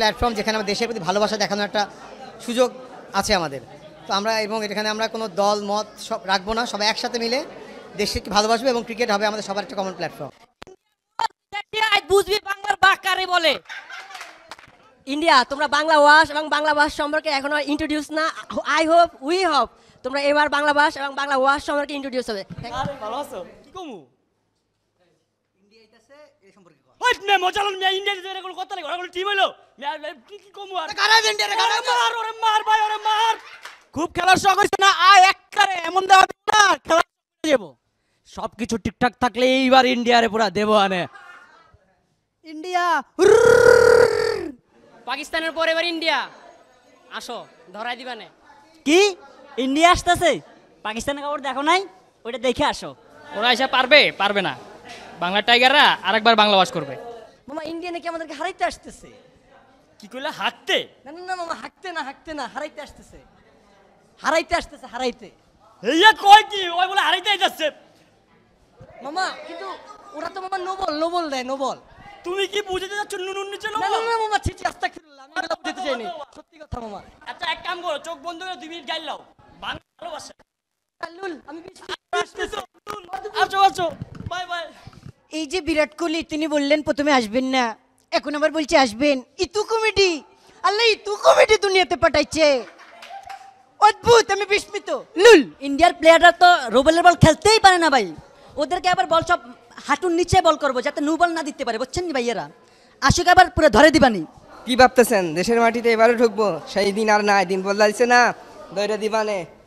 platform যেখানে আমাদের দেশের প্রতি ভালোবাসা দেখানোর একটা সুযোগ আছে আমাদের তো আমরা এবং এখানে আমরা কোনো দল মত সব রাখবো না সবাই একসাথে মিলে দেশকে ভালোবাসবে এবং ক্রিকেট হবে আমাদের সবার একটা কমন প্ল্যাটফর্ম বুঝবি বলে ইন্ডিয়া তোমরা বাংলা ওয়াস এবং বাংলা ওয়াস সম্পর্কে এখনো ইন্ট্রোডিউস না আই হোপ উই হোপ তোমরা এবার বাংলা ওয়াস এবং বাংলা ওয়াস সম্পর্কে ইন্ট্রোডিউস হবে ভালো আছো কি কমু ইন্ডিয়া রে কারা মার ওরে সবকিছু ঠিকঠাক থাকলে এইবার ইন্ডিয়ারে পুরা দেব আনে ইন্ডিয়া পাকিস্তানের পর এবার ইন্ডিয়া আসো ধরাই দিবা না কি ইন্ডিয়া আসতেছে পাকিস্তানের খবর দেখো নাই ওইটা দেখে আসো ওরা এসে পারবে পারবে না বাংলা টাইগাররা আরেকবার বাংলা ওয়াশ করবে মামা ইন্ডিয়া নাকি আমাদেরকে হারাইতে আসতেছে কি কইলা হাঁকতে না না না মামা হাঁকতে না হাঁকতে না হারাইতে আসতেছে হারাইতে আসতেছে হারাইতে এইয়া কয় কি ওই বলে হারাইতে যাচ্ছে মামা কিন্তু ওরা তো মামা নোবল নোবল দেয় নোবল তুমি কি বুঝতে যাচ্ছ নুনুন নিচে না না না মামা ছিছি আস্তাগফিরুল্লাহ আমি বলতে চাইনি সত্যি কথা মামা আচ্ছা এক কাম করো চোখ বন্ধ করে 2 মিনিট গাইল লাও বাংলা ভালোবাসে আলুল আমি বিশ্বাস আসতেছো আচ্ছা আচ্ছা এই যে বিরাট কোহলি তিনি বললেন প্রথমে আসবেন না এখন আবার বলছে আসবেন ইতু কমেডি আল্লাহ ইতু কমেডি দুনিয়াতে পাঠাইছে অদ্ভুত আমি বিস্মিত লুল ইন্ডিয়ার প্লেয়াররা তো রোবলের বল খেলতেই পারে না ভাই ওদেরকে আবার বল সব হাঁটুর নিচে বল করবো যাতে নো বল না দিতে পারে বুঝছেন ভাইয়েরা আশিক আবার পুরো ধরে দিবানি কি ভাবতেছেন দেশের মাটিতে এবারে ঢুকবো সেই দিন আর নাই দিন বদলাইছে না দৈরা দিবানে